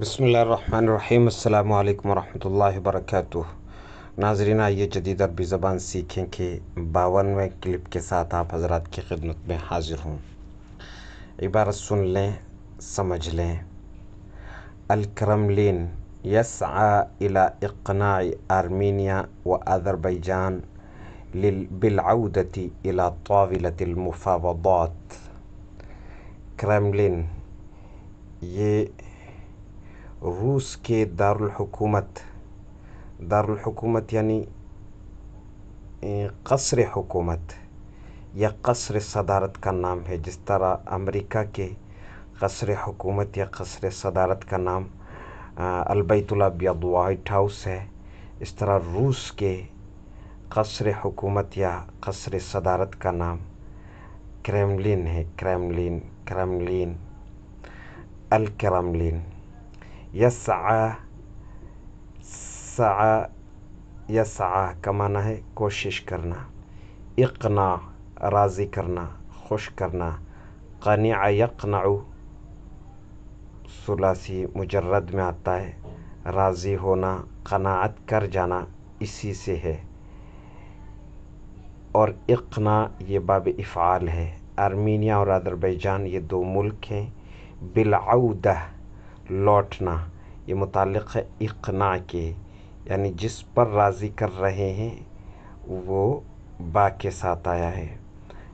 بسم الله الرحمن الرحيم السلام عليكم ورحمة الله وبركاته ناظرین آئیے جدید عربی زبان سیکھیں کہ باونویں کلپ کے ساتھ آپ حضرات کی خدمت میں حاضر ہوں عبارت سن لیں سمجھ لیں الکرملین يسعى إلى إقناع أرمينيا وأذربيجان بالعودة إلى طاولة المفاوضات کرملین یہ روس کے دارالحکومت دارالحکومت یعنی قصر حکومت یا قصر صدارت کا نام ہے جس طرح امریکہ کے قصر حکومت یا قصر صدارت کا نام البیت الب وائٹ ہاؤس ہے اس طرح روس کے قصر حکومت یا قصر صدارت کا نام کریملین ہے کریملین کریملین الکرملین سعا یسعا کا معنی ہے کوشش کرنا اقنا راضی کرنا خوش کرنا قنع یقنع ثلاثی سلاسی مجرد میں آتا ہے راضی ہونا قناعت کر جانا اسی سے ہے اور اقنا یہ باب افعال ہے آرمینیا اور آدربیجان یہ دو ملک ہیں بالعودہ لوٹنا یہ متعلق ہے اقنا کے یعنی جس پر راضی کر رہے ہیں وہ با کے ساتھ آیا ہے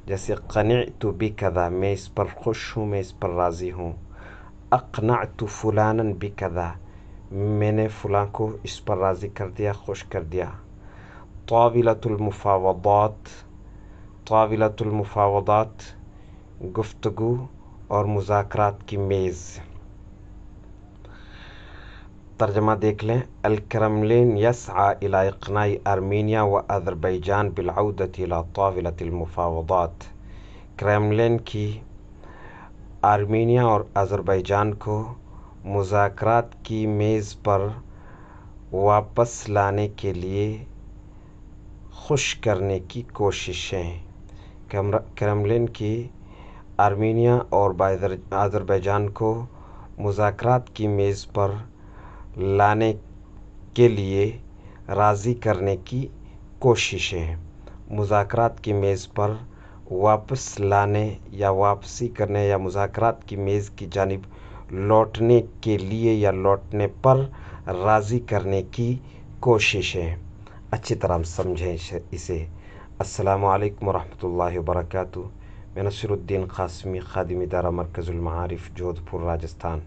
جیسے قنع تو کدا میں اس پر خوش ہوں میں اس پر راضی ہوں عق تو فلانا بھی کدا میں نے فلاں کو اس پر راضی کر دیا خوش کر دیا المفاوضات طاولۃ المفاوضات گفتگو اور مذاکرات کی میز ترجمہ دیکھ لیں الکریملین یس اقناع ارمینیا و اذربیجان بالعودة الى طاولة المفاوضات کریملن کی آرمینیا اور اذربیجان کو مذاکرات کی میز پر واپس لانے کے لیے خوش کرنے کی کوششیں کریملن کی آرمینیا اور آذربیجان کو مذاکرات کی میز پر لانے کے لیے راضی کرنے کی کوششیں مذاکرات کی میز پر واپس لانے یا واپسی کرنے یا مذاکرات کی میز کی جانب لوٹنے کے لیے یا لوٹنے پر راضی کرنے کی کوششیں اچھی طرح ہم سمجھیں اسے السلام علیکم ورحمۃ اللہ وبرکاتہ میں نصر الدین قاسمی خادم ادارہ مرکز المعارف جودھ پور راجستھان